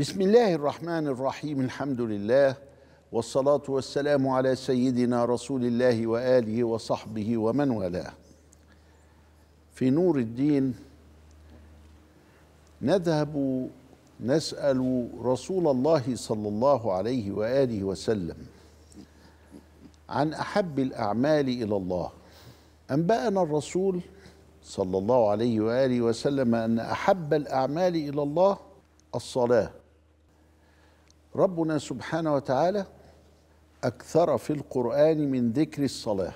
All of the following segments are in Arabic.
بسم الله الرحمن الرحيم الحمد لله والصلاة والسلام على سيدنا رسول الله وآله وصحبه ومن والاه في نور الدين نذهب نسأل رسول الله صلى الله عليه وآله وسلم عن أحب الأعمال إلى الله أنبأنا الرسول صلى الله عليه وآله وسلم أن أحب الأعمال إلى الله الصلاة ربنا سبحانه وتعالى أكثر في القرآن من ذكر الصلاة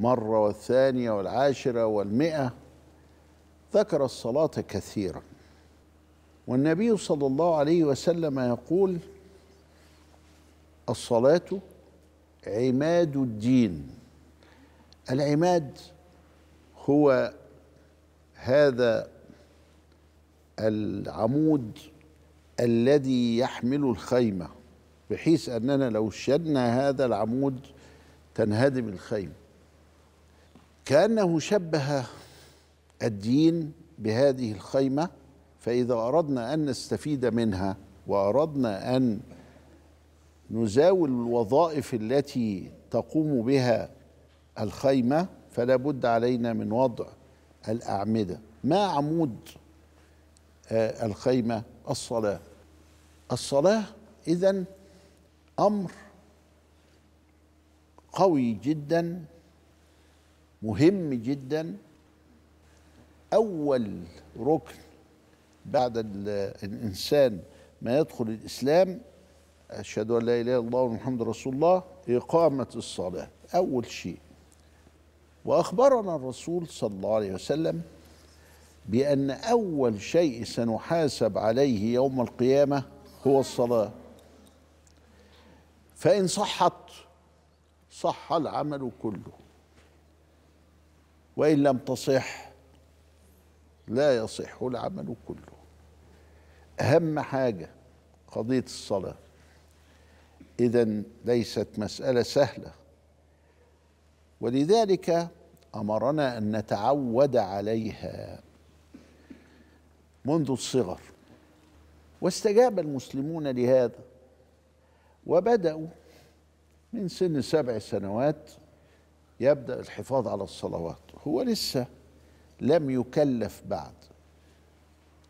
مرة والثانية والعاشرة والمئة ذكر الصلاة كثيرا والنبي صلى الله عليه وسلم يقول الصلاة عماد الدين العماد هو هذا العمود الذي يحمل الخيمة بحيث أننا لو شدنا هذا العمود تنهدم الخيمة كأنه شبه الدين بهذه الخيمة فإذا أردنا أن نستفيد منها وأردنا أن نزاول الوظائف التي تقوم بها الخيمة فلا بد علينا من وضع الأعمدة ما عمود آه، الخيمة الصلاة الصلاة إذا أمر قوي جدا مهم جدا أول ركن بعد الإنسان ما يدخل الإسلام أشهد أن لا إله إلا الله ومحمد رسول الله إقامة الصلاة أول شيء وأخبرنا الرسول صلى الله عليه وسلم بأن أول شيء سنحاسب عليه يوم القيامة هو الصلاة فإن صحت صح العمل كله وإن لم تصح لا يصح العمل كله أهم حاجة قضية الصلاة إذا ليست مسألة سهلة ولذلك أمرنا أن نتعود عليها منذ الصغر واستجاب المسلمون لهذا وبداوا من سن سبع سنوات يبدا الحفاظ على الصلوات هو لسه لم يكلف بعد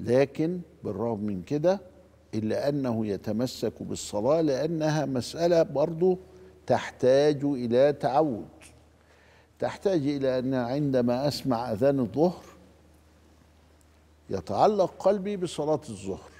لكن بالرغم من كده الا انه يتمسك بالصلاه لانها مساله برضه تحتاج الى تعود تحتاج الى ان عندما اسمع اذان الظهر يتعلق قلبي بصلاة الظهر